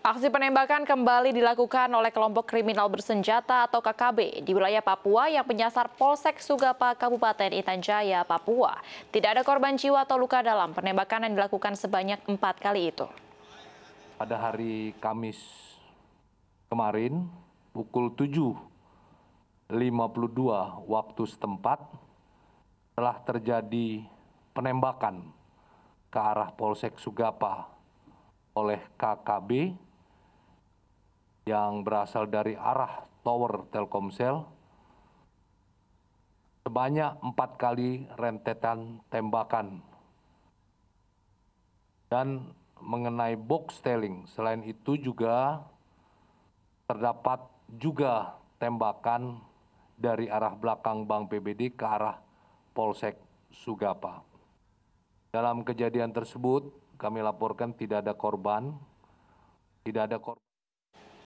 Aksi penembakan kembali dilakukan oleh kelompok kriminal bersenjata atau KKB di wilayah Papua yang menyasar Polsek Sugapa, Kabupaten Intan Jaya, Papua. Tidak ada korban jiwa atau luka dalam penembakan yang dilakukan sebanyak empat kali itu. Pada hari Kamis kemarin, pukul 7.52 waktu setempat, telah terjadi penembakan ke arah Polsek Sugapa oleh KKB yang berasal dari arah tower Telkomsel sebanyak empat kali rentetan tembakan dan mengenai box tailing selain itu juga terdapat juga tembakan dari arah belakang Bank PBD ke arah Polsek Sugapa. Dalam kejadian tersebut, kami laporkan tidak ada korban, tidak ada korban.